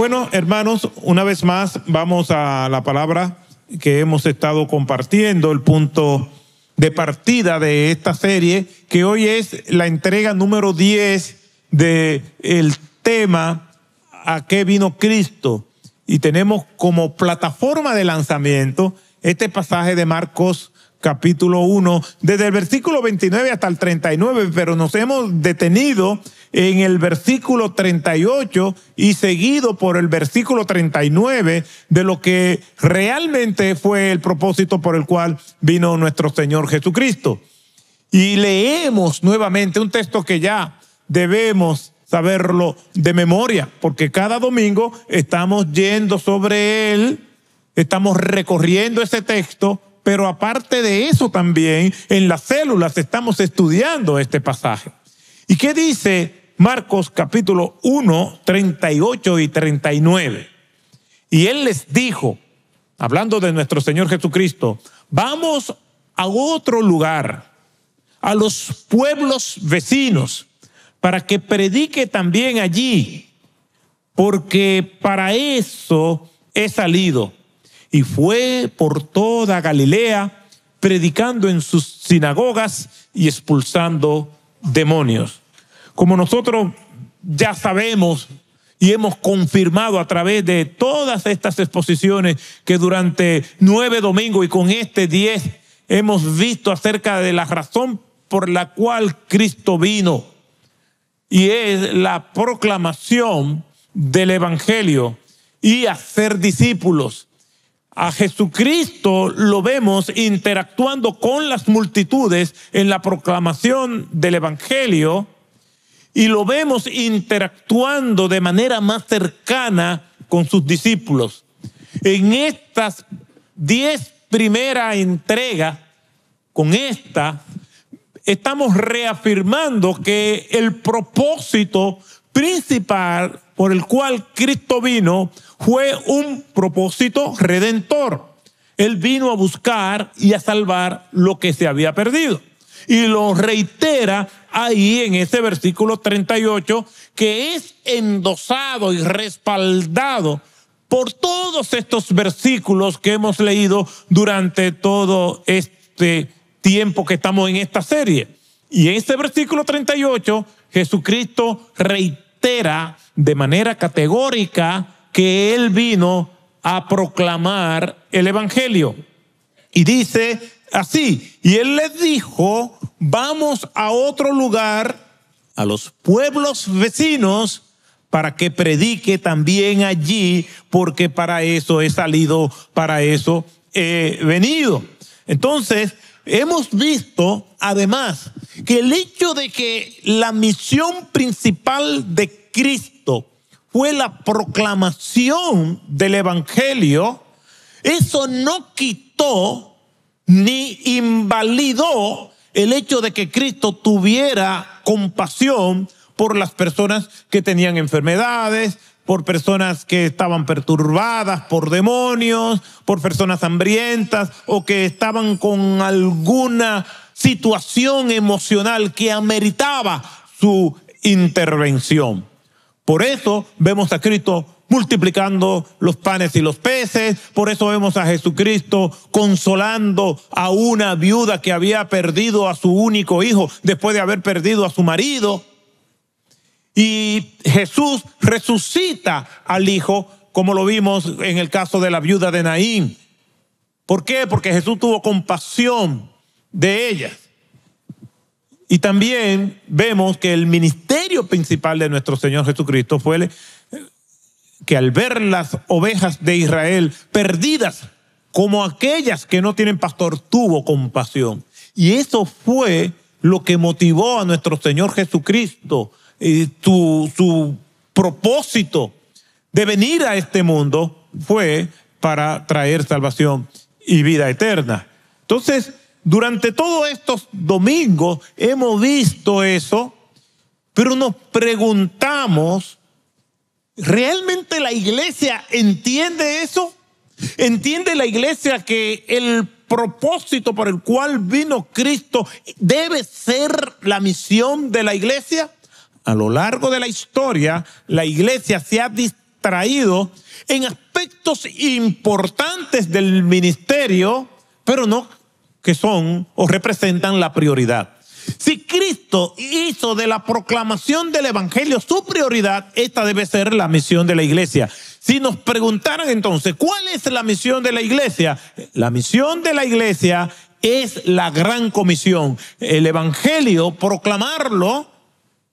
Bueno, hermanos, una vez más vamos a la palabra que hemos estado compartiendo, el punto de partida de esta serie, que hoy es la entrega número 10 del el tema ¿A qué vino Cristo? Y tenemos como plataforma de lanzamiento este pasaje de Marcos capítulo 1, desde el versículo 29 hasta el 39, pero nos hemos detenido en el versículo 38 y seguido por el versículo 39 de lo que realmente fue el propósito por el cual vino nuestro Señor Jesucristo. Y leemos nuevamente un texto que ya debemos saberlo de memoria, porque cada domingo estamos yendo sobre él, estamos recorriendo ese texto pero aparte de eso también en las células estamos estudiando este pasaje. ¿Y qué dice Marcos capítulo 1, 38 y 39? Y él les dijo, hablando de nuestro Señor Jesucristo, vamos a otro lugar, a los pueblos vecinos, para que predique también allí, porque para eso he salido y fue por toda Galilea predicando en sus sinagogas y expulsando demonios. Como nosotros ya sabemos y hemos confirmado a través de todas estas exposiciones que durante nueve domingos y con este diez hemos visto acerca de la razón por la cual Cristo vino y es la proclamación del Evangelio y hacer discípulos a Jesucristo lo vemos interactuando con las multitudes en la proclamación del Evangelio y lo vemos interactuando de manera más cercana con sus discípulos. En estas diez primeras entregas, con esta, estamos reafirmando que el propósito principal por el cual Cristo vino fue un propósito redentor. Él vino a buscar y a salvar lo que se había perdido. Y lo reitera ahí en ese versículo 38, que es endosado y respaldado por todos estos versículos que hemos leído durante todo este tiempo que estamos en esta serie. Y en este versículo 38, Jesucristo reitera de manera categórica que él vino a proclamar el Evangelio. Y dice así, y él les dijo, vamos a otro lugar, a los pueblos vecinos, para que predique también allí, porque para eso he salido, para eso he venido. Entonces, hemos visto además que el hecho de que la misión principal de Cristo fue la proclamación del Evangelio, eso no quitó ni invalidó el hecho de que Cristo tuviera compasión por las personas que tenían enfermedades, por personas que estaban perturbadas por demonios, por personas hambrientas o que estaban con alguna situación emocional que ameritaba su intervención. Por eso vemos a Cristo multiplicando los panes y los peces, por eso vemos a Jesucristo consolando a una viuda que había perdido a su único hijo después de haber perdido a su marido. Y Jesús resucita al hijo, como lo vimos en el caso de la viuda de Naín. ¿Por qué? Porque Jesús tuvo compasión de ella. Y también vemos que el ministerio principal de nuestro Señor Jesucristo fue que al ver las ovejas de Israel perdidas, como aquellas que no tienen pastor, tuvo compasión. Y eso fue lo que motivó a nuestro Señor Jesucristo eh, su propósito de venir a este mundo fue para traer salvación y vida eterna. Entonces, durante todos estos domingos hemos visto eso, pero nos preguntamos, ¿realmente la iglesia entiende eso? ¿Entiende la iglesia que el propósito por el cual vino Cristo debe ser la misión de la iglesia? A lo largo de la historia, la iglesia se ha distraído en aspectos importantes del ministerio, pero no que son o representan la prioridad. Si Cristo hizo de la proclamación del Evangelio su prioridad, esta debe ser la misión de la iglesia. Si nos preguntaran entonces, ¿cuál es la misión de la iglesia? La misión de la iglesia es la gran comisión, el Evangelio, proclamarlo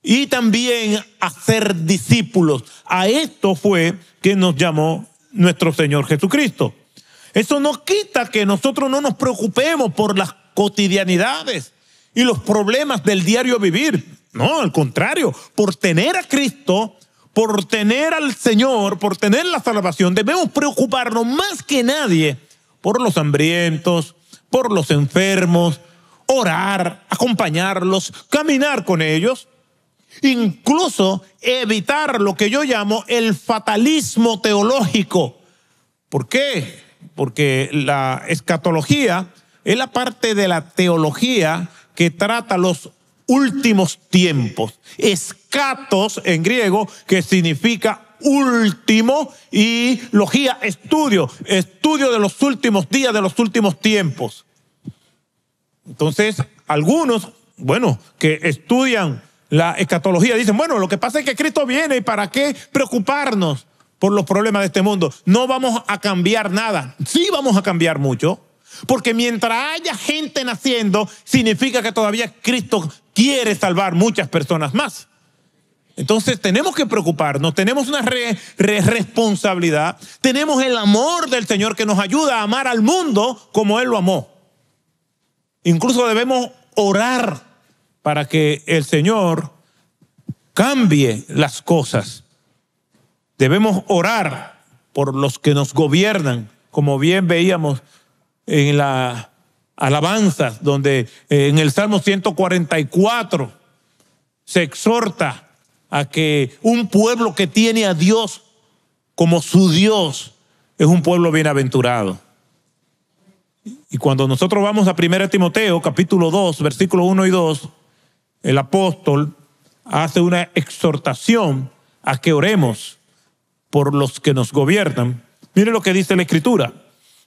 y también hacer discípulos. A esto fue que nos llamó nuestro Señor Jesucristo. Eso no quita que nosotros no nos preocupemos por las cotidianidades y los problemas del diario vivir. No, al contrario, por tener a Cristo, por tener al Señor, por tener la salvación, debemos preocuparnos más que nadie por los hambrientos, por los enfermos, orar, acompañarlos, caminar con ellos, incluso evitar lo que yo llamo el fatalismo teológico. ¿Por qué? porque la escatología es la parte de la teología que trata los últimos tiempos. Escatos en griego, que significa último, y logía, estudio, estudio de los últimos días, de los últimos tiempos. Entonces, algunos, bueno, que estudian la escatología, dicen, bueno, lo que pasa es que Cristo viene y para qué preocuparnos por los problemas de este mundo. No vamos a cambiar nada. Sí vamos a cambiar mucho. Porque mientras haya gente naciendo, significa que todavía Cristo quiere salvar muchas personas más. Entonces tenemos que preocuparnos, tenemos una responsabilidad, tenemos el amor del Señor que nos ayuda a amar al mundo como Él lo amó. Incluso debemos orar para que el Señor cambie las cosas Debemos orar por los que nos gobiernan, como bien veíamos en la alabanza, donde eh, en el Salmo 144 se exhorta a que un pueblo que tiene a Dios como su Dios es un pueblo bienaventurado. Y cuando nosotros vamos a 1 Timoteo, capítulo 2, versículos 1 y 2, el apóstol hace una exhortación a que oremos por los que nos gobiernan. Mire lo que dice la Escritura.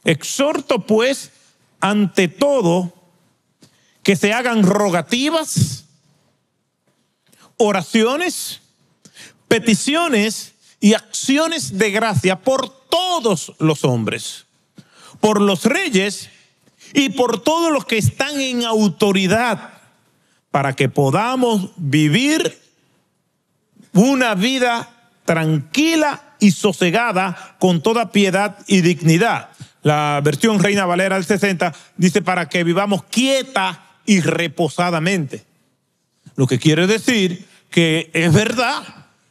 Exhorto pues ante todo que se hagan rogativas, oraciones, peticiones y acciones de gracia por todos los hombres, por los reyes y por todos los que están en autoridad, para que podamos vivir una vida tranquila y sosegada con toda piedad y dignidad. La versión Reina Valera del 60 dice para que vivamos quieta y reposadamente. Lo que quiere decir que es verdad.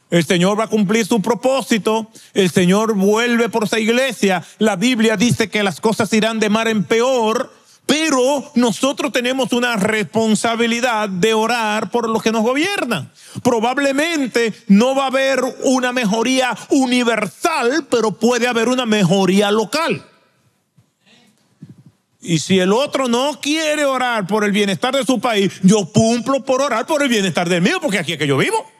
El Señor va a cumplir su propósito. El Señor vuelve por su iglesia. La Biblia dice que las cosas irán de mar en peor pero nosotros tenemos una responsabilidad de orar por los que nos gobiernan. Probablemente no va a haber una mejoría universal, pero puede haber una mejoría local. Y si el otro no quiere orar por el bienestar de su país, yo cumplo por orar por el bienestar del mío, porque aquí es que yo vivo.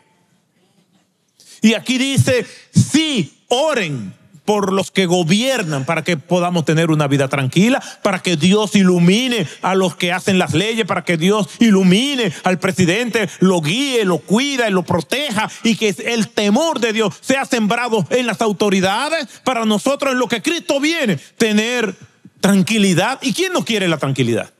Y aquí dice, sí, oren por los que gobiernan para que podamos tener una vida tranquila, para que Dios ilumine a los que hacen las leyes, para que Dios ilumine al presidente, lo guíe, lo cuida y lo proteja y que el temor de Dios sea sembrado en las autoridades para nosotros en lo que Cristo viene, tener tranquilidad. ¿Y quién no quiere la tranquilidad?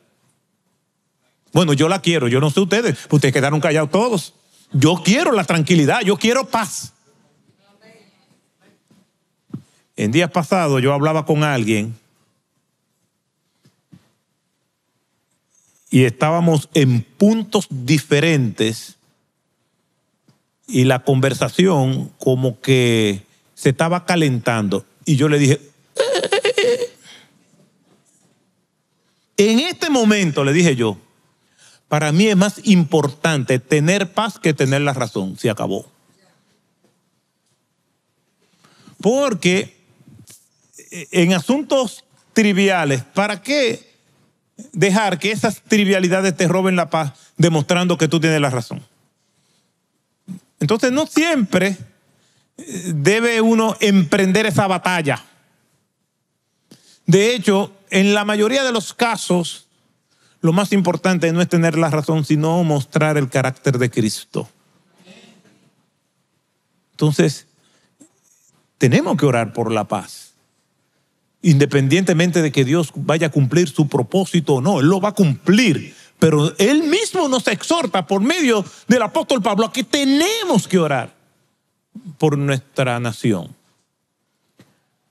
Bueno, yo la quiero, yo no sé ustedes, ustedes quedaron callados todos. Yo quiero la tranquilidad, yo quiero paz. En días pasados yo hablaba con alguien y estábamos en puntos diferentes y la conversación como que se estaba calentando y yo le dije, eh, eh, eh". en este momento le dije yo, para mí es más importante tener paz que tener la razón, se acabó. Porque en asuntos triviales, ¿para qué dejar que esas trivialidades te roben la paz demostrando que tú tienes la razón? Entonces no siempre eh, debe uno emprender esa batalla. De hecho, en la mayoría de los casos, lo más importante no es tener la razón, sino mostrar el carácter de Cristo. Entonces, tenemos que orar por la paz independientemente de que Dios vaya a cumplir su propósito o no, Él lo va a cumplir. Pero Él mismo nos exhorta por medio del apóstol Pablo a que tenemos que orar por nuestra nación.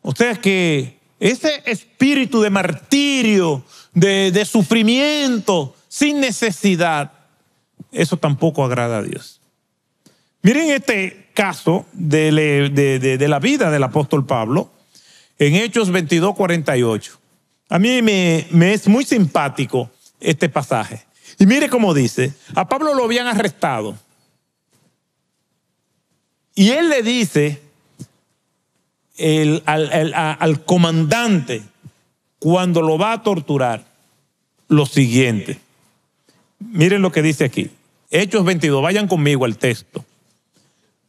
O sea que ese espíritu de martirio, de, sufrimiento, sin necesidad, eso tampoco agrada a Dios. Miren este caso de la vida del apóstol Pablo en Hechos 22, 48. A mí me, es muy simpático este pasaje. Y mire cómo dice, a Pablo lo habían arrestado. Y él le dice al, al comandante, cuando lo va a torturar, lo siguiente. Miren lo que dice aquí. Hechos 22, vayan conmigo al texto.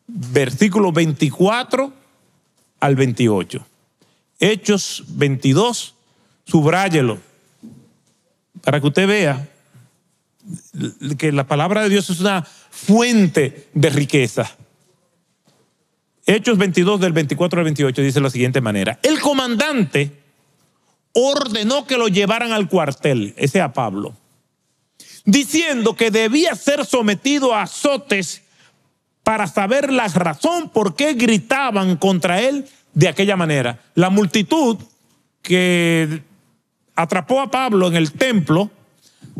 Versículo 24 al 28. Hechos 22, subráyelo, para que usted vea que la palabra de Dios es una fuente de riqueza. Hechos 22 del 24 al 28 dice de la siguiente manera. El comandante ordenó que lo llevaran al cuartel, ese a Pablo, diciendo que debía ser sometido a azotes para saber la razón por qué gritaban contra él de aquella manera. La multitud que atrapó a Pablo en el templo,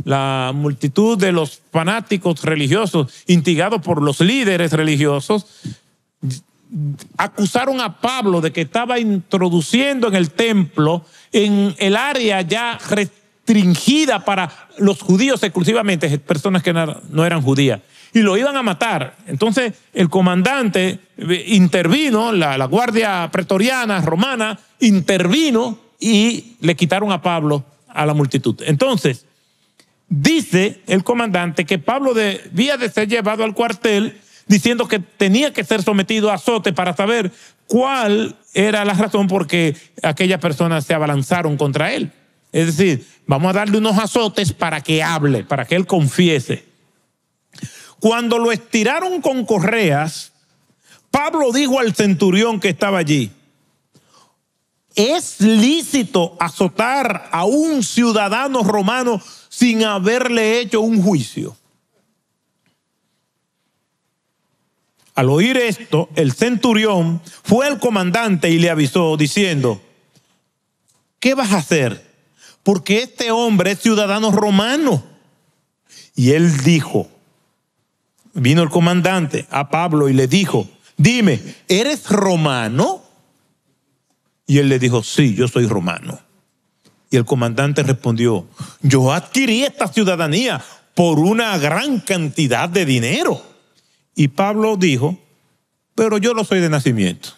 la multitud de los fanáticos religiosos, instigados por los líderes religiosos, acusaron a Pablo de que estaba introduciendo en el templo, en el área ya restringida para los judíos exclusivamente, personas que no eran judías y lo iban a matar. Entonces el comandante eh, intervino, la, guardia pretoriana romana intervino y le quitaron a Pablo a la multitud. Entonces, dice el comandante que Pablo debía de ser llevado al cuartel diciendo que tenía que ser sometido a azote para saber cuál era la razón por que aquellas personas se abalanzaron contra él. Es decir, vamos a darle unos azotes para que hable, para que él confiese. Cuando lo estiraron con correas, Pablo dijo al centurión que estaba allí, ¿es lícito azotar a un ciudadano romano sin haberle hecho un juicio? Al oír esto, el centurión fue al comandante y le avisó diciendo, ¿qué vas a hacer? Porque este hombre es ciudadano romano. Y él dijo, Vino el comandante a Pablo y le dijo, dime, ¿eres romano? Y él le dijo, sí, yo soy romano. Y el comandante respondió, yo adquirí esta ciudadanía por una gran cantidad de dinero. Y Pablo dijo, pero yo no soy de nacimiento.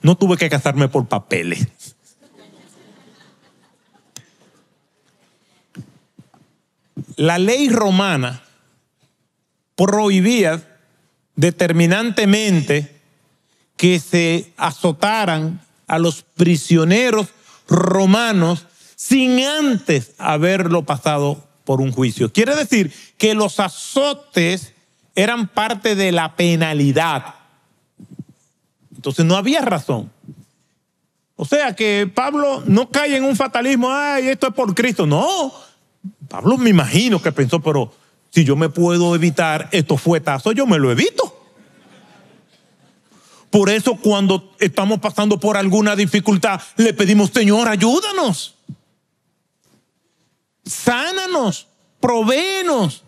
No tuve que casarme por papeles. la ley romana prohibía determinantemente que se azotaran a los prisioneros romanos sin antes haberlo pasado por un juicio. Quiere decir que los azotes eran parte de la penalidad. Entonces no había razón. O sea que Pablo no cae en un fatalismo, ay, esto es por Cristo. No, Pablo me imagino que pensó, pero si yo me puedo evitar estos fuetazos, yo me lo evito. Por eso cuando estamos pasando por alguna dificultad, le pedimos, Señor, ayúdanos. Sánanos, provéenos.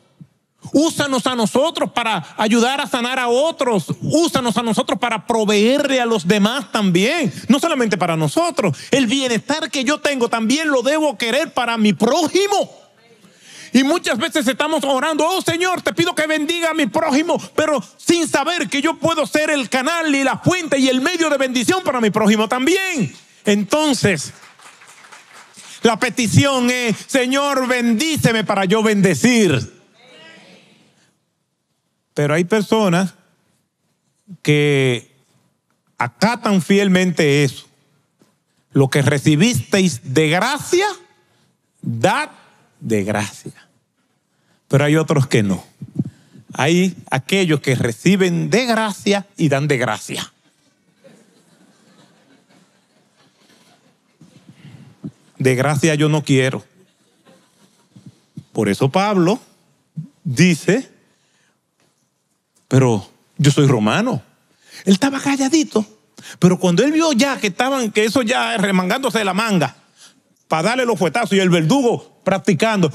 Úsanos a nosotros para ayudar a sanar a otros. Úsanos a nosotros para proveerle a los demás también. No solamente para nosotros. El bienestar que yo tengo también lo debo querer para mi prójimo. Y muchas veces estamos orando, oh Señor, te pido que bendiga a mi prójimo, pero sin saber que yo puedo ser el canal y la fuente y el medio de bendición para mi prójimo también. Entonces, la petición es, Señor, bendíceme para yo bendecir. Pero hay personas que acatan fielmente eso. Lo que recibisteis de gracia, dad de gracia pero hay otros que no. Hay aquellos que reciben de gracia y dan de gracia. De gracia yo no quiero. Por eso Pablo dice, pero yo soy romano. Él estaba calladito, pero cuando él vio ya que estaban, que eso ya remangándose de la manga, para darle los fuetazos y el verdugo practicando,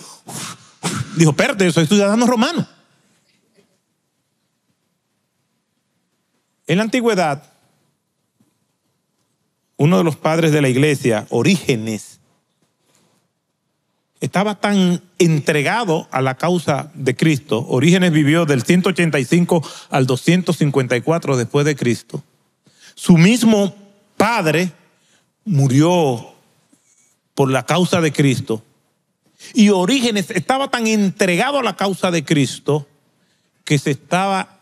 Dijo, espérate, soy ciudadano romano. En la antigüedad, uno de los padres de la iglesia, Orígenes, estaba tan entregado a la causa de Cristo. Orígenes vivió del 185 al 254 después de Cristo. Su mismo padre murió por la causa de Cristo. Y Orígenes estaba tan entregado a la causa de Cristo que se estaba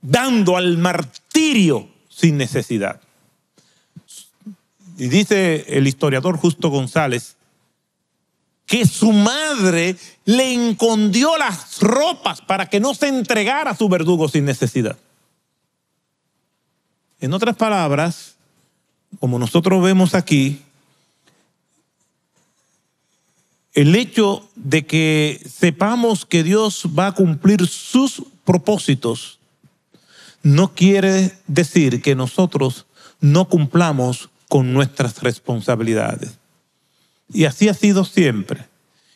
dando al martirio sin necesidad. Y dice el historiador Justo González que su madre le encondió las ropas para que no se entregara a su verdugo sin necesidad. En otras palabras, como nosotros vemos aquí, el hecho de que sepamos que Dios va a cumplir sus propósitos no quiere decir que nosotros no cumplamos con nuestras responsabilidades. Y así ha sido siempre.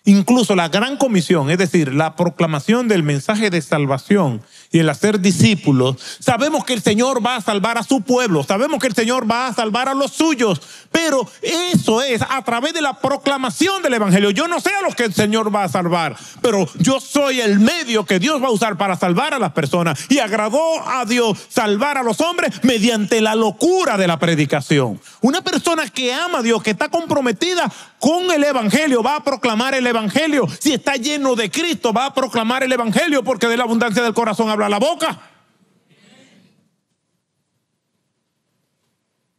Incluso la gran comisión, es decir, la proclamación del mensaje de salvación y el hacer discípulos, sabemos que el Señor va a salvar a su pueblo, sabemos que el Señor va a salvar a los suyos, pero eso es a través de la proclamación del Evangelio. Yo no sé a los que el Señor va a salvar, pero yo soy el medio que Dios va a usar para salvar a las personas. Y agradó a Dios salvar a los hombres mediante la locura de la predicación. Una persona que ama a Dios, que está comprometida con el Evangelio, va a proclamar el Evangelio evangelio. Si está lleno de Cristo, va a proclamar el evangelio porque de la abundancia del corazón habla la boca.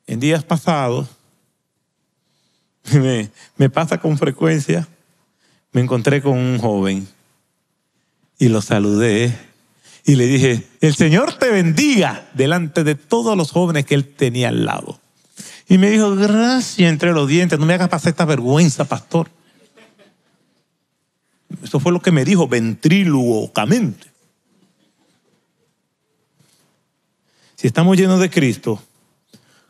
En días pasados, me, me pasa con frecuencia, me encontré con un joven y lo saludé y le dije, el Señor te bendiga delante de todos los jóvenes que él tenía al lado. Y me dijo, gracias entre los dientes, no me hagas pasar esta vergüenza, pastor. Eso fue lo que me dijo ventrílocamente. Si estamos llenos de Cristo,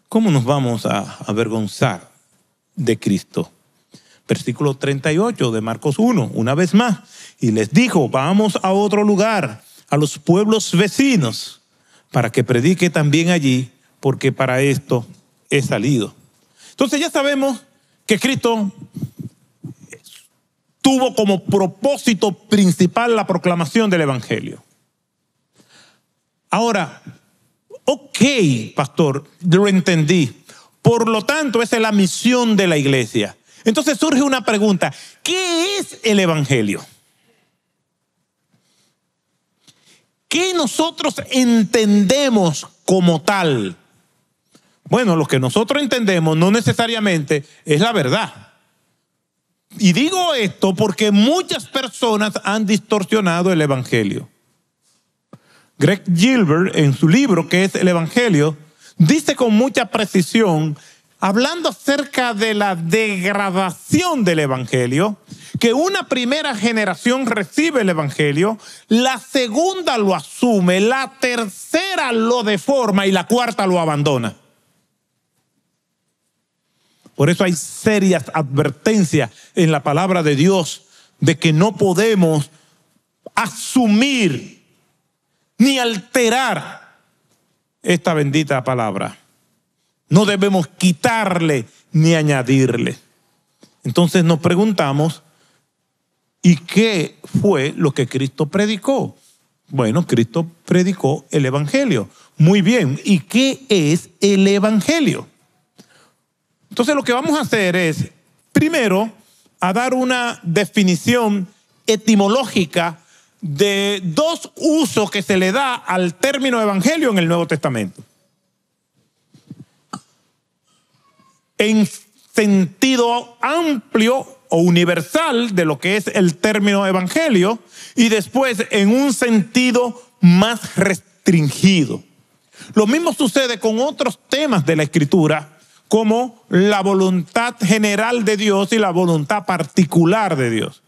¿cómo nos vamos a avergonzar de Cristo? Versículo 38 de Marcos 1, una vez más. Y les dijo, vamos a otro lugar, a los pueblos vecinos, para que predique también allí, porque para esto he salido. Entonces ya sabemos que Cristo tuvo como propósito principal la proclamación del Evangelio. Ahora, ok, pastor, lo entendí. Por lo tanto, esa es la misión de la iglesia. Entonces surge una pregunta, ¿qué es el Evangelio? ¿Qué nosotros entendemos como tal? Bueno, lo que nosotros entendemos no necesariamente es la verdad. Y digo esto porque muchas personas han distorsionado el Evangelio. Greg Gilbert, en su libro que es El Evangelio, dice con mucha precisión, hablando acerca de la degradación del Evangelio, que una primera generación recibe el Evangelio, la segunda lo asume, la tercera lo deforma y la cuarta lo abandona. Por eso hay serias advertencias en la palabra de Dios de que no podemos asumir ni alterar esta bendita palabra. No debemos quitarle ni añadirle. Entonces nos preguntamos, ¿y qué fue lo que Cristo predicó? Bueno, Cristo predicó el Evangelio. Muy bien, ¿y qué es el Evangelio? Entonces lo que vamos a hacer es, primero, a dar una definición etimológica de dos usos que se le da al término evangelio en el Nuevo Testamento. En sentido amplio o universal de lo que es el término evangelio y después en un sentido más restringido. Lo mismo sucede con otros temas de la escritura como la voluntad general de Dios y la voluntad particular de Dios.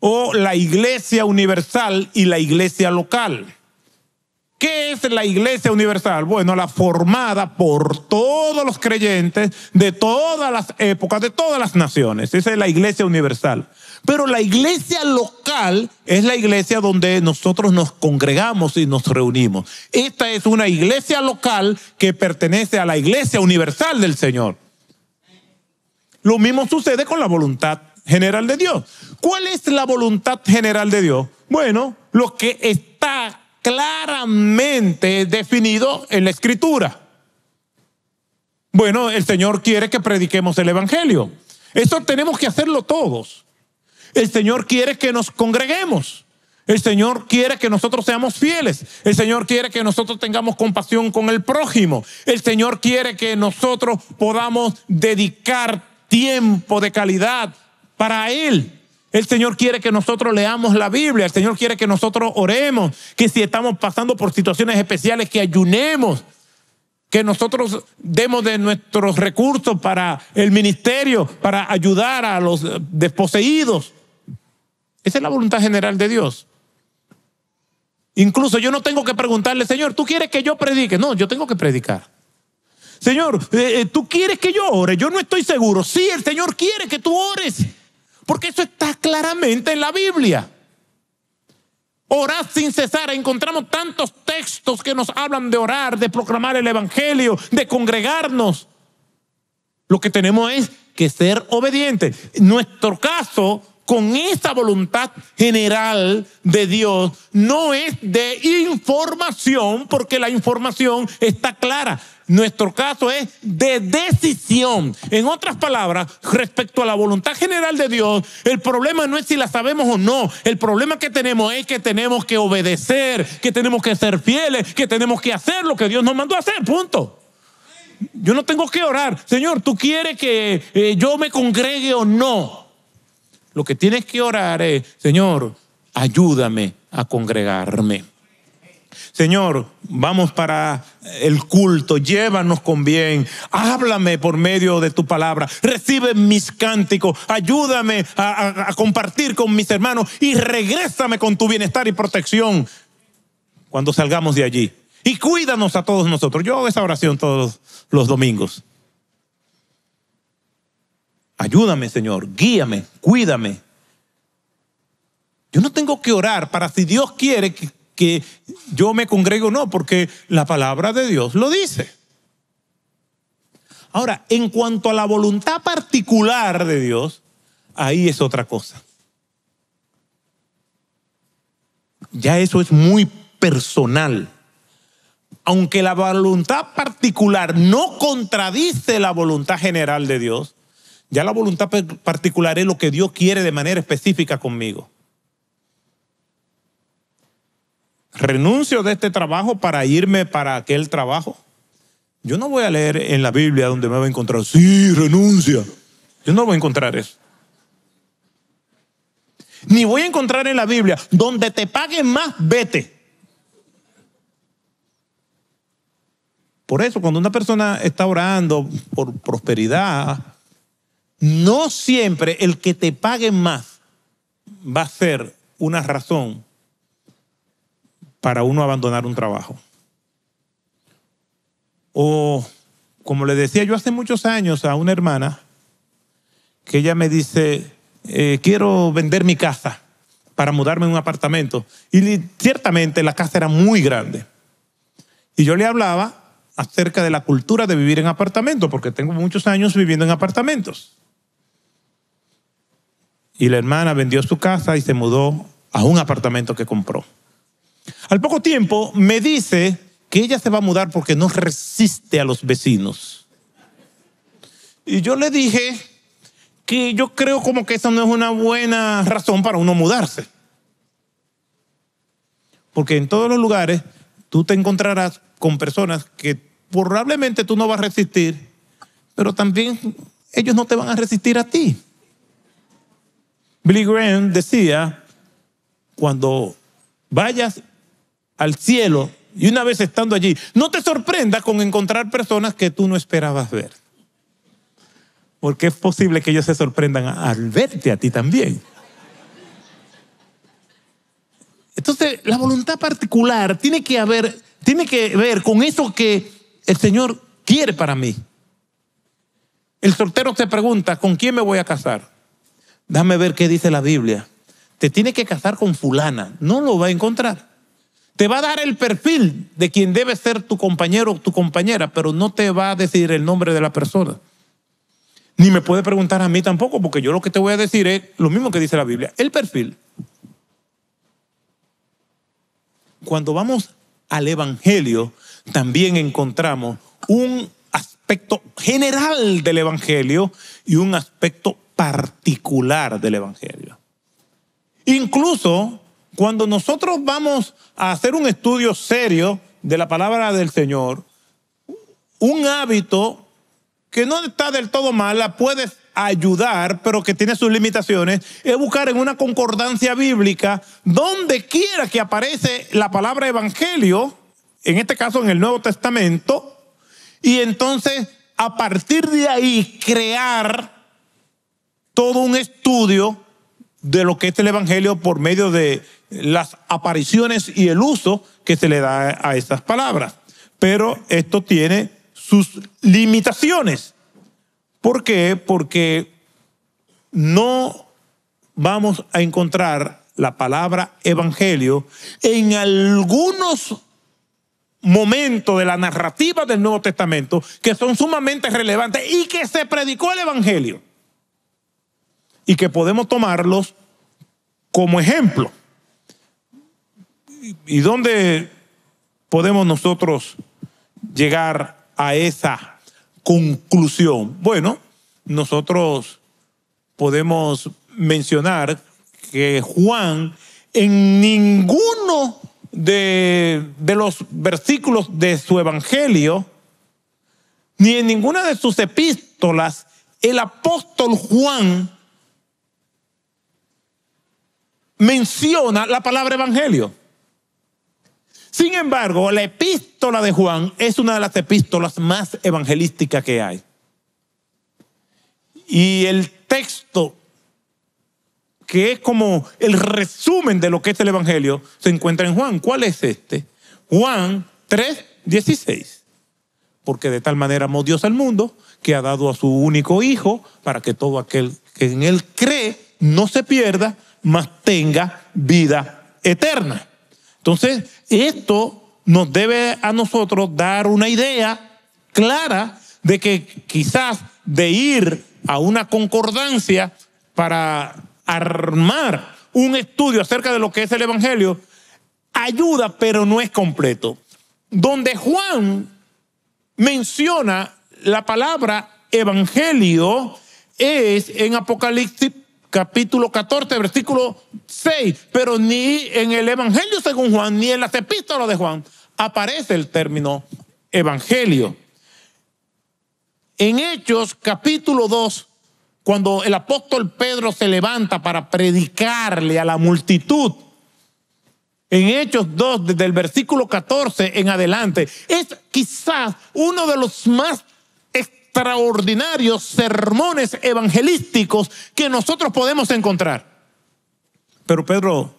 O la iglesia universal y la iglesia local. ¿Qué es la iglesia universal? Bueno, la formada por todos los creyentes de todas las épocas, de todas las naciones. Esa es la iglesia universal. Pero la iglesia local es la iglesia donde nosotros nos congregamos y nos reunimos. Esta es una iglesia local que pertenece a la iglesia universal del Señor. Lo mismo sucede con la voluntad general de Dios. ¿Cuál es la voluntad general de Dios? Bueno, lo que está claramente definido en la escritura. Bueno, el Señor quiere que prediquemos el Evangelio. Eso tenemos que hacerlo todos. El Señor quiere que nos congreguemos. El Señor quiere que nosotros seamos fieles. El Señor quiere que nosotros tengamos compasión con el prójimo. El Señor quiere que nosotros podamos dedicar tiempo de calidad para Él. El Señor quiere que nosotros leamos la Biblia, el Señor quiere que nosotros oremos, que si estamos pasando por situaciones especiales, que ayunemos, que nosotros demos de nuestros recursos para el ministerio, para ayudar a los desposeídos. Esa es la voluntad general de Dios. Incluso yo no tengo que preguntarle, Señor, ¿tú quieres que yo predique? No, yo tengo que predicar. Señor, eh, eh, ¿tú quieres que yo ore? Yo no estoy seguro. Sí, el Señor quiere que tú ores. Porque eso está claramente en la Biblia. Orar sin cesar. Encontramos tantos textos que nos hablan de orar, de proclamar el Evangelio, de congregarnos. Lo que tenemos es que ser obedientes. nuestro caso, con esa voluntad general de Dios, no es de información, porque la información está clara. Nuestro caso es de decisión. En otras palabras, respecto a la voluntad general de Dios, el problema no es si la sabemos o no. El problema que tenemos es que tenemos que obedecer, que tenemos que ser fieles, que tenemos que hacer lo que Dios nos mandó a hacer. Punto. Yo no tengo que orar. Señor, ¿tú quieres que eh, yo me congregue o no? Lo que tienes que orar es, Señor, ayúdame a congregarme. Señor, vamos para el culto, llévanos con bien, háblame por medio de tu palabra, recibe mis cánticos, ayúdame a, compartir con mis hermanos y regrésame con tu bienestar y protección cuando salgamos de allí. Y cuídanos a todos nosotros. Yo hago esa oración todos los domingos. Ayúdame, Señor, guíame, cuídame. Yo no tengo que orar para si Dios quiere que que yo me congrego, no, porque la palabra de Dios lo dice. Ahora, en cuanto a la voluntad particular de Dios, ahí es otra cosa. Ya eso es muy personal. Aunque la voluntad particular no contradice la voluntad general de Dios, ya la voluntad particular es lo que Dios quiere de manera específica conmigo. renuncio de este trabajo para irme para aquel trabajo. Yo no voy a leer en la Biblia donde me va a encontrar, sí, renuncia. Yo no voy a encontrar eso. Ni voy a encontrar en la Biblia donde te paguen más, vete. Por eso, cuando una persona está orando por prosperidad, no siempre el que te pague más va a ser una razón para uno abandonar un trabajo. O, como le decía yo hace muchos años a una hermana, que ella me dice, eh, quiero vender mi casa para mudarme a un apartamento. Y ciertamente la casa era muy grande. Y yo le hablaba acerca de la cultura de vivir en apartamentos, porque tengo muchos años viviendo en apartamentos. Y la hermana vendió su casa y se mudó a un apartamento que compró. Al poco tiempo me dice que ella se va a mudar porque no resiste a los vecinos. Y yo le dije que yo creo como que esa no es una buena razón para uno mudarse. Porque en todos los lugares tú te encontrarás con personas que probablemente tú no vas a resistir, pero también ellos no te van a resistir a ti. Billy Graham decía, cuando vayas al cielo y una vez estando allí, no te sorprendas con encontrar personas que tú no esperabas ver. Porque es posible que ellos se sorprendan al verte a ti también. Entonces, la voluntad particular tiene que haber, tiene que ver con eso que el Señor quiere para mí. El soltero se pregunta, ¿con quién me voy a casar? Dame ver qué dice la Biblia. Te tiene que casar con fulana, no lo va a encontrar. Te va a dar el perfil de quien debe ser tu compañero o tu compañera, pero no te va a decir el nombre de la persona. Ni me puede preguntar a mí tampoco, porque yo lo que te voy a decir es lo mismo que dice la Biblia, el perfil. Cuando vamos al Evangelio, también encontramos un aspecto general del Evangelio y un aspecto particular del Evangelio. Incluso cuando nosotros vamos a hacer un estudio serio de la palabra del Señor, un hábito que no está del todo mal, la puedes ayudar, pero que tiene sus limitaciones, es buscar en una concordancia bíblica, donde quiera que aparece la palabra evangelio, en este caso en el Nuevo Testamento, y entonces a partir de ahí crear todo un estudio de lo que es el Evangelio por medio de las apariciones y el uso que se le da a estas palabras. Pero esto tiene sus limitaciones. ¿Por qué? Porque no vamos a encontrar la palabra evangelio en algunos momentos de la narrativa del Nuevo Testamento que son sumamente relevantes y que se predicó el evangelio y que podemos tomarlos como ejemplo. ¿Y dónde podemos nosotros llegar a esa conclusión? Bueno, nosotros podemos mencionar que Juan en ninguno de, los versículos de su evangelio, ni en ninguna de sus epístolas, el apóstol Juan menciona la palabra evangelio. Sin embargo, la epístola de Juan es una de las epístolas más evangelísticas que hay. Y el texto, que es como el resumen de lo que es el Evangelio, se encuentra en Juan. ¿Cuál es este? Juan 3, 16. Porque de tal manera amó Dios al mundo que ha dado a su único Hijo para que todo aquel que en Él cree no se pierda, más tenga vida eterna. Entonces, esto nos debe a nosotros dar una idea clara de que quizás de ir a una concordancia para armar un estudio acerca de lo que es el Evangelio, ayuda, pero no es completo. Donde Juan menciona la palabra evangelio es en Apocalipsis capítulo 14, versículo 6, pero ni en el Evangelio según Juan, ni en las epístolas de Juan aparece el término Evangelio. En Hechos capítulo 2, cuando el apóstol Pedro se levanta para predicarle a la multitud, en Hechos 2, desde el versículo 14 en adelante, es quizás uno de los más extraordinarios sermones evangelísticos que nosotros podemos encontrar. Pero Pedro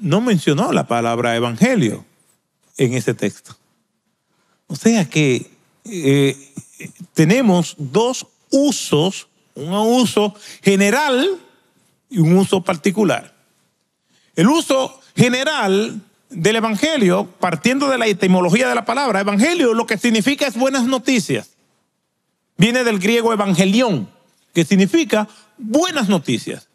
no mencionó la palabra evangelio en ese texto. O sea que eh, tenemos dos usos, un uso general y un uso particular. El uso general del Evangelio, partiendo de la etimología de la palabra, Evangelio lo que significa es buenas noticias. Viene del griego evangelión, que significa buenas noticias.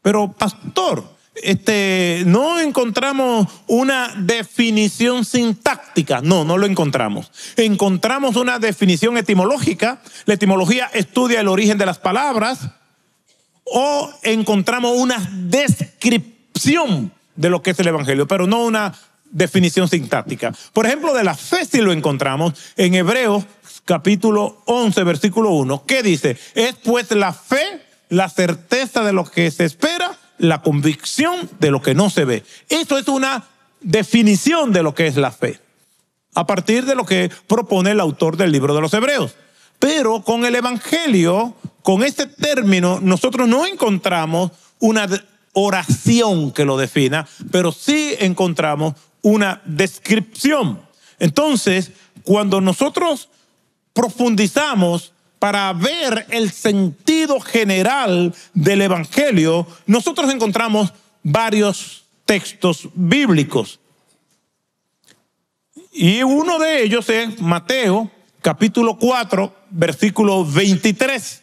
Pero, pastor, este, no encontramos una definición sintáctica. No, no lo encontramos. Encontramos una definición etimológica. La etimología estudia el origen de las palabras. O encontramos una descripción de lo que es el Evangelio, pero no una definición sintáctica. Por ejemplo, de la fe si lo encontramos en Hebreos capítulo 11, versículo 1, que dice, es pues la fe, la certeza de lo que se espera, la convicción de lo que no se ve. Eso es una definición de lo que es la fe, a partir de lo que propone el autor del libro de los Hebreos. Pero con el Evangelio, con este término, nosotros no encontramos una oración que lo defina, pero sí encontramos una descripción. Entonces, cuando nosotros profundizamos para ver el sentido general del Evangelio, nosotros encontramos varios textos bíblicos. Y uno de ellos es Mateo capítulo 4, versículo 23.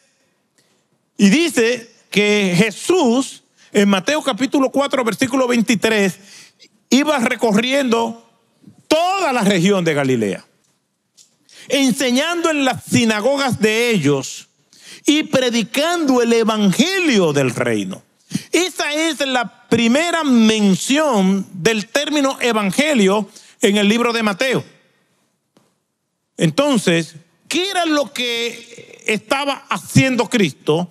Y dice que Jesús en Mateo capítulo 4, versículo 23, iba recorriendo toda la región de Galilea, enseñando en las sinagogas de ellos y predicando el evangelio del reino. Esa es la primera mención del término evangelio en el libro de Mateo. Entonces, ¿qué era lo que estaba haciendo Cristo?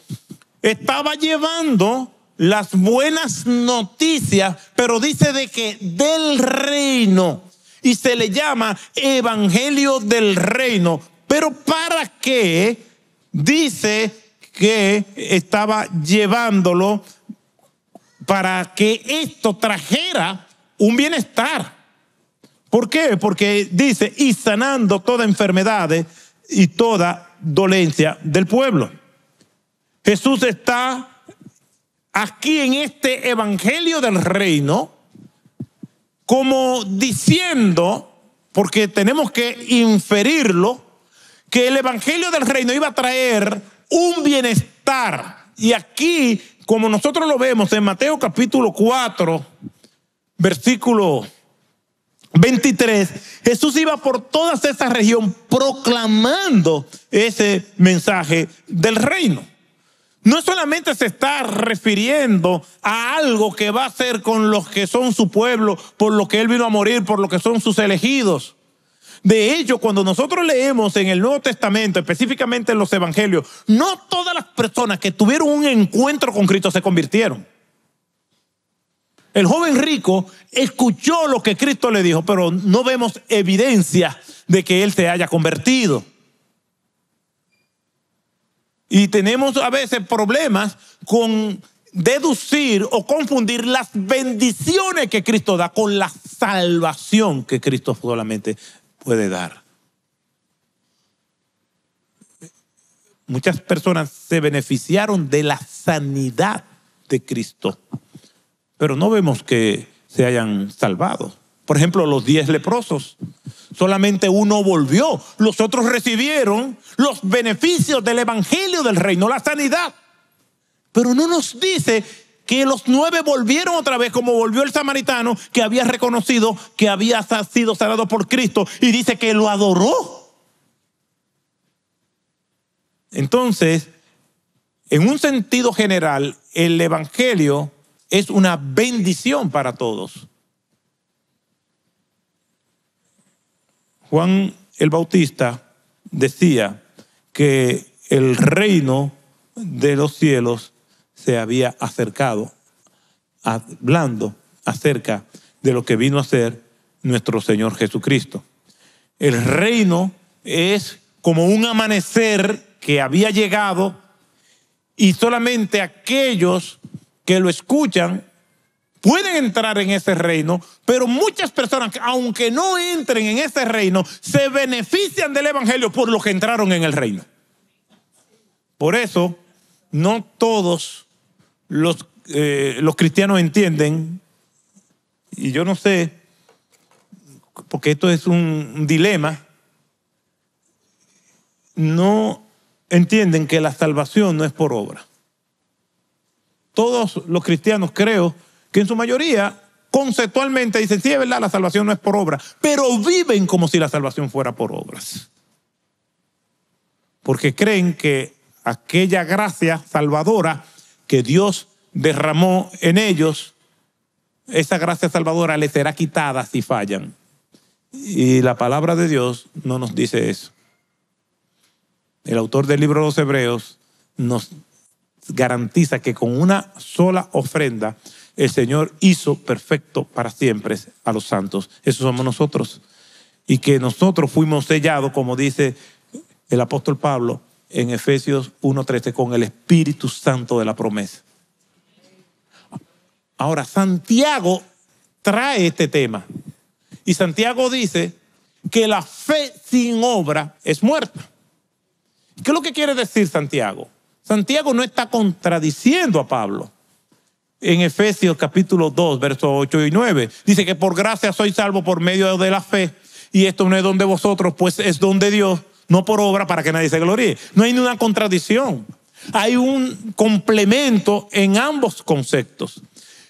Estaba llevando las buenas noticias, pero dice de que del reino. Y se le llama Evangelio del Reino. Pero ¿para qué? Dice que estaba llevándolo para que esto trajera un bienestar. ¿Por qué? Porque dice, y sanando toda enfermedad y toda dolencia del pueblo. Jesús está aquí en este Evangelio del Reino como diciendo, porque tenemos que inferirlo, que el Evangelio del Reino iba a traer un bienestar. Y aquí, como nosotros lo vemos en Mateo capítulo 4, versículo 23, Jesús iba por toda esa región proclamando ese mensaje del reino no solamente se está refiriendo a algo que va a hacer con los que son su pueblo, por lo que Él vino a morir, por lo que son sus elegidos. De hecho, cuando nosotros leemos en el Nuevo Testamento, específicamente en los Evangelios, no todas las personas que tuvieron un encuentro con Cristo se convirtieron. El joven rico escuchó lo que Cristo le dijo, pero no vemos evidencia de que Él se haya convertido. Y tenemos a veces problemas con deducir o confundir las bendiciones que Cristo da con la salvación que Cristo solamente puede dar. Muchas personas se beneficiaron de la sanidad de Cristo, pero no vemos que se hayan salvado. Por ejemplo, los diez leprosos. Solamente uno volvió. Los otros recibieron los beneficios del Evangelio del Reino, la sanidad. Pero no nos dice que los nueve volvieron otra vez como volvió el samaritano que había reconocido que había sido sanado por Cristo y dice que lo adoró. Entonces, en un sentido general, el Evangelio es una bendición para todos. Juan el Bautista decía que el reino de los cielos se había acercado, hablando acerca de lo que vino a ser nuestro Señor Jesucristo. El reino es como un amanecer que había llegado y solamente aquellos que lo escuchan pueden entrar en ese reino, pero muchas personas, aunque no entren en ese reino, se benefician del Evangelio por lo que entraron en el reino. Por eso, no todos los, eh, los cristianos entienden, y yo no sé, porque esto es un dilema, no entienden que la salvación no es por obra. Todos los cristianos, creo, que en su mayoría conceptualmente dicen, sí, es verdad, la salvación no es por obra, pero viven como si la salvación fuera por obras. Porque creen que aquella gracia salvadora que Dios derramó en ellos, esa gracia salvadora les será quitada si fallan. Y la palabra de Dios no nos dice eso. El autor del libro de los Hebreos nos garantiza que con una sola ofrenda el Señor hizo perfecto para siempre a los santos. Eso somos nosotros. Y que nosotros fuimos sellados, como dice el apóstol Pablo en Efesios 1.13, con el Espíritu Santo de la promesa. Ahora, Santiago trae este tema. Y Santiago dice que la fe sin obra es muerta. ¿Qué es lo que quiere decir Santiago? Santiago no está contradiciendo a Pablo en Efesios capítulo 2, versos 8 y 9. Dice que por gracia soy salvo por medio de la fe. Y esto no es donde vosotros, pues es donde Dios, no por obra para que nadie se gloríe. No hay ninguna contradicción. Hay un complemento en ambos conceptos.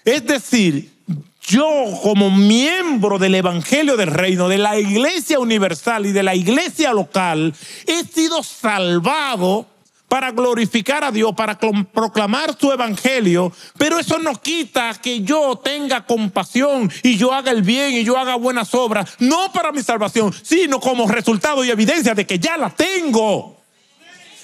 Es decir, yo como miembro del Evangelio del Reino, de la Iglesia Universal y de la Iglesia local, he sido salvado para glorificar a Dios, para proclamar su evangelio, pero eso no quita que yo tenga compasión y yo haga el bien y yo haga buenas obras, no para mi salvación, sino como resultado y evidencia de que ya la tengo.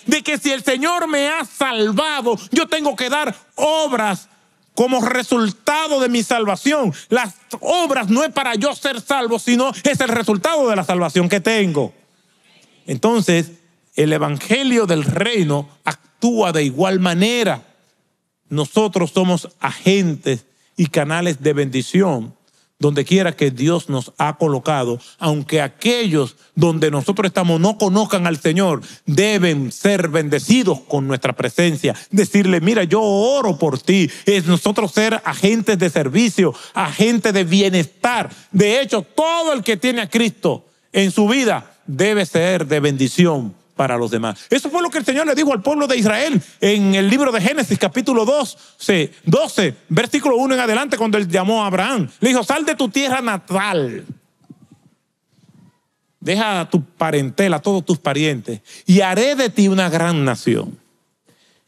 De que si el Señor me ha salvado, yo tengo que dar obras como resultado de mi salvación. Las obras no es para yo ser salvo, sino es el resultado de la salvación que tengo. Entonces, el Evangelio del Reino actúa de igual manera. Nosotros somos agentes y canales de bendición donde quiera que Dios nos ha colocado, aunque aquellos donde nosotros estamos no conozcan al Señor, deben ser bendecidos con nuestra presencia. Decirle, mira, yo oro por ti. Es nosotros ser agentes de servicio, agentes de bienestar. De hecho, todo el que tiene a Cristo en su vida debe ser de bendición para los demás. Eso fue lo que el Señor le dijo al pueblo de Israel en el libro de Génesis capítulo 12, 12 versículo 1 en adelante, cuando él llamó a Abraham. Le dijo, sal de tu tierra natal. Deja a tu parentela, a todos tus parientes, y haré de ti una gran nación.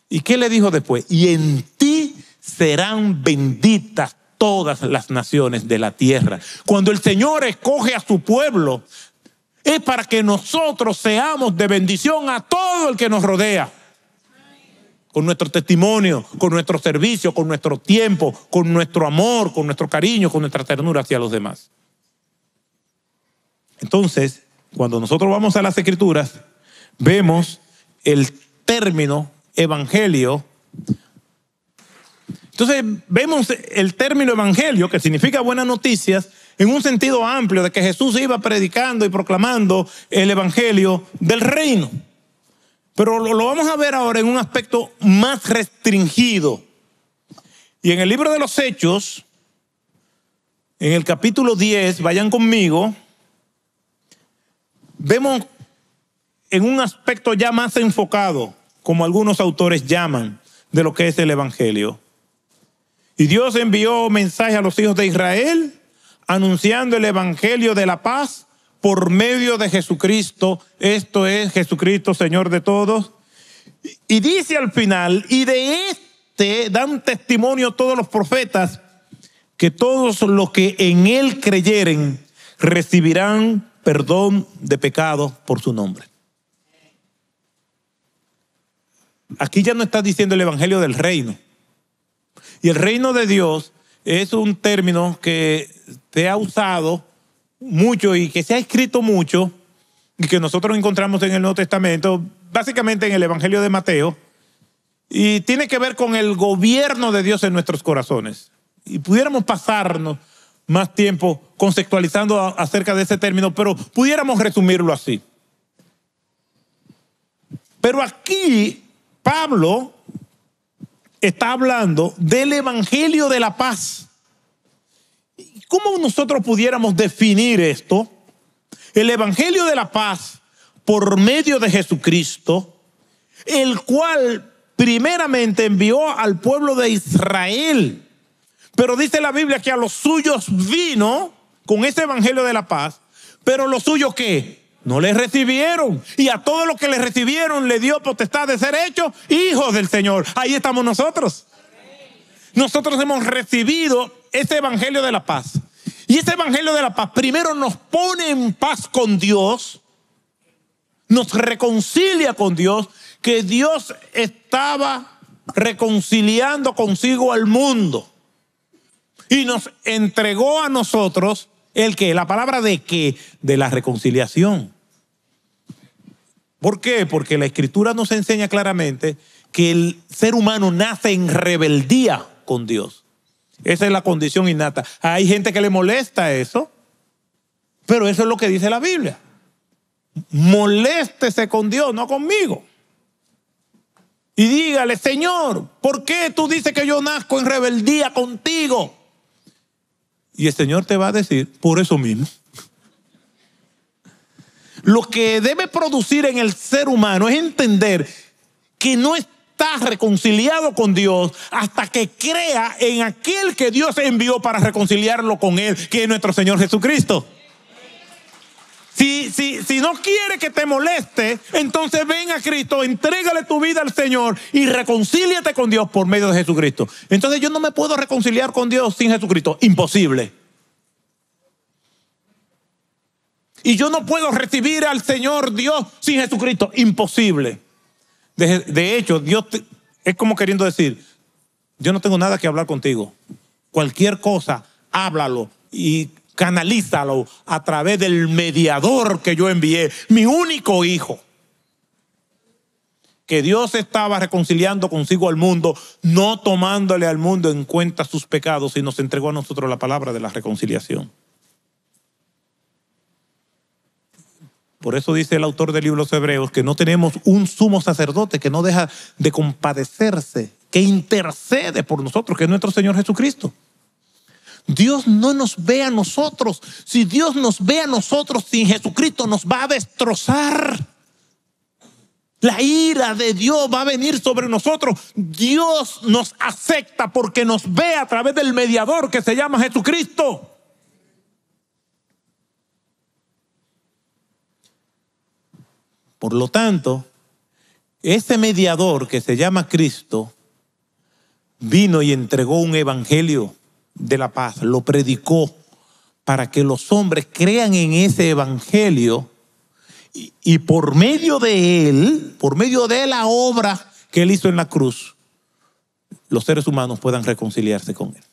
¿Y qué le dijo después? Y en ti serán benditas todas las naciones de la tierra. Cuando el Señor escoge a su pueblo, es para que nosotros seamos de bendición a todo el que nos rodea. Con nuestro testimonio, con nuestro servicio, con nuestro tiempo, con nuestro amor, con nuestro cariño, con nuestra ternura hacia los demás. Entonces, cuando nosotros vamos a las escrituras, vemos el término evangelio. Entonces, vemos el término evangelio, que significa buenas noticias, en un sentido amplio de que Jesús iba predicando y proclamando el Evangelio del reino. Pero lo, vamos a ver ahora en un aspecto más restringido. Y en el libro de los Hechos, en el capítulo 10, vayan conmigo, vemos en un aspecto ya más enfocado, como algunos autores llaman, de lo que es el Evangelio. Y Dios envió mensaje a los hijos de Israel anunciando el Evangelio de la paz por medio de Jesucristo. Esto es Jesucristo, Señor de todos. Y dice al final, y de este dan testimonio todos los profetas, que todos los que en él creyeren recibirán perdón de pecado por su nombre. Aquí ya no está diciendo el Evangelio del reino. Y el reino de Dios es un término que se ha usado mucho y que se ha escrito mucho y que nosotros encontramos en el Nuevo Testamento, básicamente en el Evangelio de Mateo, y tiene que ver con el gobierno de Dios en nuestros corazones. Y pudiéramos pasarnos más tiempo conceptualizando acerca de ese término, pero pudiéramos resumirlo así. Pero aquí Pablo está hablando del Evangelio de la paz. ¿Cómo nosotros pudiéramos definir esto? El Evangelio de la Paz por medio de Jesucristo, el cual primeramente envió al pueblo de Israel. Pero dice la Biblia que a los suyos vino con ese Evangelio de la Paz, pero los suyos ¿qué? no les recibieron. Y a todos los que les recibieron le dio potestad de ser hechos hijos del Señor. Ahí estamos nosotros. Nosotros hemos recibido ese Evangelio de la Paz. Y este Evangelio de la Paz primero nos pone en paz con Dios, nos reconcilia con Dios, que Dios estaba reconciliando consigo al mundo y nos entregó a nosotros el que, la palabra de que, de la reconciliación. ¿Por qué? Porque la escritura nos enseña claramente que el ser humano nace en rebeldía con Dios. Esa es la condición innata. Hay gente que le molesta eso, pero eso es lo que dice la Biblia. Moléstese con Dios, no conmigo. Y dígale, Señor, ¿por qué tú dices que yo nazco en rebeldía contigo? Y el Señor te va a decir, por eso mismo. Lo que debe producir en el ser humano es entender que no es reconciliado con Dios hasta que crea en aquel que Dios envió para reconciliarlo con Él, que es nuestro Señor Jesucristo. Si, si, si no quiere que te moleste, entonces ven a Cristo, entrégale tu vida al Señor y reconcíliate con Dios por medio de Jesucristo. Entonces yo no me puedo reconciliar con Dios sin Jesucristo. Imposible. Y yo no puedo recibir al Señor Dios sin Jesucristo. Imposible. De, hecho, Dios es como queriendo decir, yo no tengo nada que hablar contigo. Cualquier cosa, háblalo y canalízalo a través del mediador que yo envié, mi único hijo. Que Dios estaba reconciliando consigo al mundo, no tomándole al mundo en cuenta sus pecados, y nos entregó a nosotros la palabra de la reconciliación. Por eso dice el autor del libro de los Hebreos que no tenemos un sumo sacerdote que no deja de compadecerse, que intercede por nosotros, que es nuestro Señor Jesucristo. Dios no nos ve a nosotros. Si Dios nos ve a nosotros sin Jesucristo, nos va a destrozar. La ira de Dios va a venir sobre nosotros. Dios nos acepta porque nos ve a través del mediador que se llama Jesucristo. Por lo tanto, ese mediador que se llama Cristo vino y entregó un evangelio de la paz, lo predicó para que los hombres crean en ese evangelio y, por medio de él, por medio de la obra que él hizo en la cruz, los seres humanos puedan reconciliarse con él.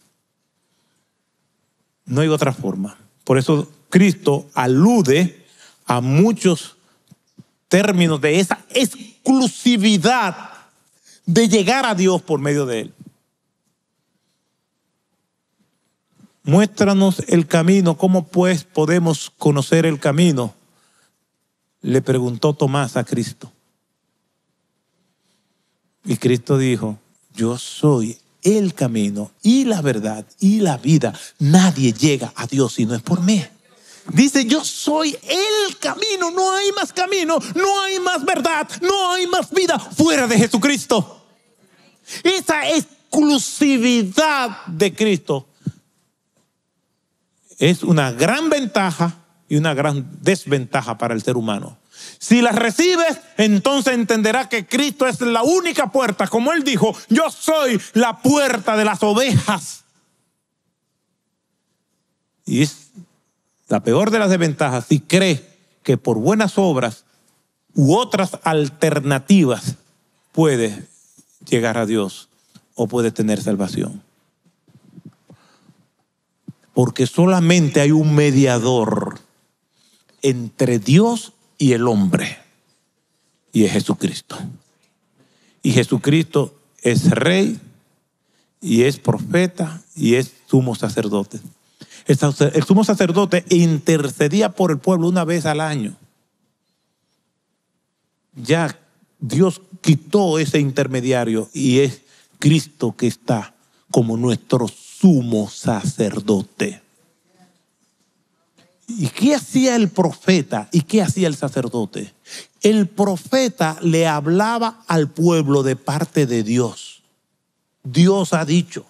No hay otra forma. Por eso Cristo alude a muchos términos de esa exclusividad de llegar a Dios por medio de Él. Muéstranos el camino, ¿cómo pues podemos conocer el camino? Le preguntó Tomás a Cristo. Y Cristo dijo, yo soy el camino y la verdad y la vida. Nadie llega a Dios si no es por mí. Dice, yo soy el camino, no hay más camino, no hay más verdad, no hay más vida fuera de Jesucristo. Esa exclusividad de Cristo es una gran ventaja y una gran desventaja para el ser humano. Si las recibes, entonces entenderá que Cristo es la única puerta. Como Él dijo, yo soy la puerta de las ovejas. Y es la peor de las desventajas, si cree que por buenas obras u otras alternativas puede llegar a Dios o puede tener salvación. Porque solamente hay un mediador entre Dios y el hombre, y es Jesucristo. Y Jesucristo es rey, y es profeta, y es sumo sacerdote el sumo sacerdote intercedía por el pueblo una vez al año. Ya Dios quitó ese intermediario y es Cristo que está como nuestro sumo sacerdote. ¿Y qué hacía el profeta? ¿Y qué hacía el sacerdote? El profeta le hablaba al pueblo de parte de Dios. Dios ha dicho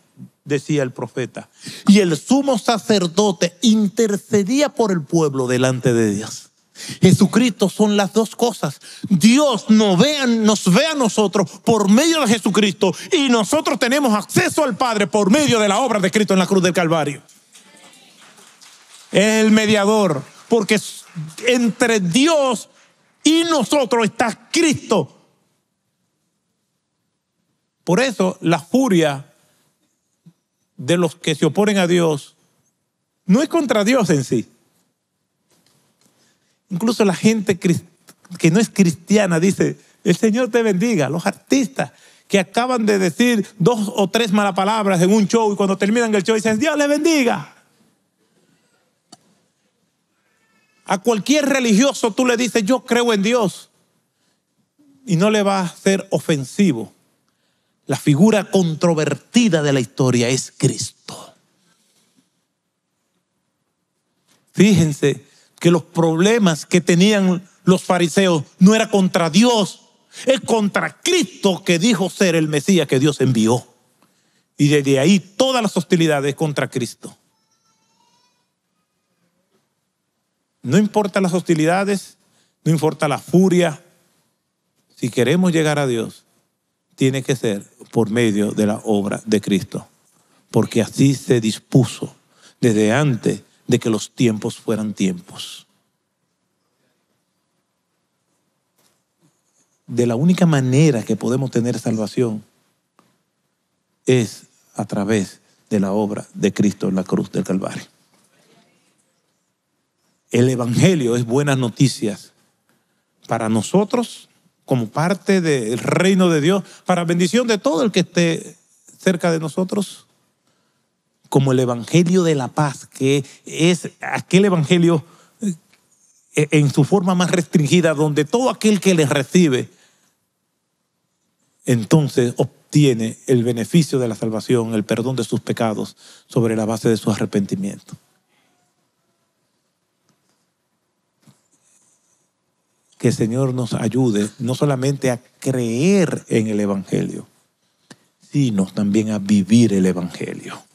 decía el profeta. Y el sumo sacerdote intercedía por el pueblo delante de Dios. Jesucristo son las dos cosas. Dios nos ve, nos a nosotros por medio de Jesucristo y nosotros tenemos acceso al Padre por medio de la obra de Cristo en la cruz del Calvario. Es el mediador, porque entre Dios y nosotros está Cristo. Por eso la furia de los que se oponen a Dios no es contra Dios en sí. Incluso la gente que no es cristiana dice, el Señor te bendiga. Los artistas que acaban de decir dos o tres malas palabras en un show y cuando terminan el show dicen, Dios le bendiga. A cualquier religioso tú le dices, yo creo en Dios. Y no le va a ser ofensivo la figura controvertida de la historia es Cristo. Fíjense que los problemas que tenían los fariseos no era contra Dios, es contra Cristo que dijo ser el Mesías que Dios envió. Y desde ahí todas las hostilidades contra Cristo. No importa las hostilidades, no importa la furia, si queremos llegar a Dios, tiene que ser por medio de la obra de Cristo, porque así se dispuso desde antes de que los tiempos fueran tiempos. De la única manera que podemos tener salvación es a través de la obra de Cristo en la cruz del Calvario. El Evangelio es buenas noticias para nosotros como parte del reino de Dios, para bendición de todo el que esté cerca de nosotros, como el Evangelio de la Paz, que es aquel Evangelio eh, en su forma más restringida, donde todo aquel que le recibe, entonces obtiene el beneficio de la salvación, el perdón de sus pecados, sobre la base de su arrepentimiento. que el Señor nos ayude no solamente a creer en el Evangelio, sino también a vivir el Evangelio.